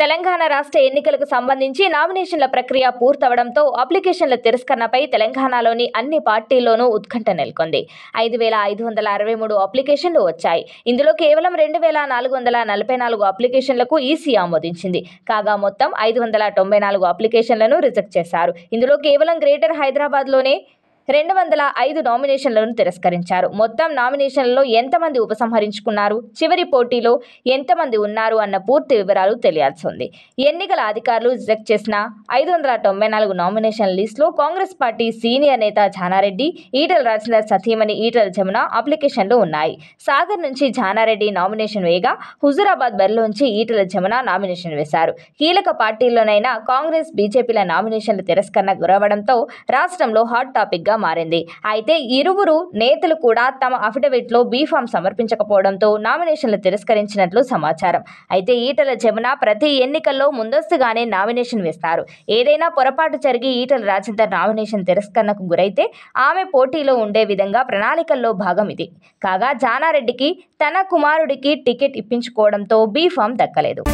తెలంగాణ రాష్ట్ర ఎన్నికలకు సంబంధించి నామినేషన్ల ప్రక్రియ పూర్తవడంతో అప్లికేషన్ల తిరస్కరణపై తెలంగాణలోని అన్ని పార్టీల్లోనూ ఉత్కంఠ నెలకొంది ఐదు వేల ఐదు వందల అరవై మూడు అప్లికేషన్లు వచ్చాయి ఇందులో కేవలం రెండు వేల నాలుగు వందల నలభై నాలుగు అప్లికేషన్లకు ఈసీ ఆమోదించింది కాగా మొత్తం ఐదు వందల తొంభై నాలుగు అప్లికేషన్లను రిజెక్ట్ చేశారు ఇందులో కేవలం గ్రేటర్ హైదరాబాద్లోనే రెండు వందల ఐదు నామినేషన్లను తిరస్కరించారు మొత్తం నామినేషన్లలో ఎంతమంది ఉపసంహరించుకున్నారు చివరి పోటీలో ఎంతమంది ఉన్నారు అన్న పూర్తి వివరాలు తెలియాల్సి ఉంది ఎన్నికల అధికారులు రిజెక్ట్ చేసిన ఐదు వందల తొంభై నాలుగు నామినేషన్ లిస్టులో కాంగ్రెస్ పార్టీ సీనియర్ నేత జానారెడ్డి ఈటల రాజేందర్ సతీమణి ఈటల జమున అప్లికేషన్లు ఉన్నాయి సాగర్ నుంచి జానారెడ్డి నామినేషన్ వేయగా హుజురాబాద్ బరిలోంచి ఈటల జమున నామినేషన్ వేశారు కీలక పార్టీల్లోనైనా కాంగ్రెస్ బీజేపీల నామినేషన్ల తిరస్కరణ గురవడంతో రాష్ట్రంలో హాట్ టాపిక్గా వివాదంగా మారింది అయితే ఇరువురు నేతలు కూడా తమ అఫిడవిట్లో బీఫామ్ సమర్పించకపోవడంతో నామినేషన్లు తిరస్కరించినట్లు సమాచారం అయితే ఈటల జమున ప్రతి ఎన్నికల్లో ముందస్తుగానే నామినేషన్ వేస్తారు ఏదైనా పొరపాటు జరిగి ఈటల రాజేందర్ నామినేషన్ తిరస్కరణకు గురైతే ఆమె పోటీలో ఉండే విధంగా ప్రణాళికల్లో భాగం ఇది కాగా జానారెడ్డికి తన కుమారుడికి టికెట్ ఇప్పించుకోవడంతో బీఫామ్ దక్కలేదు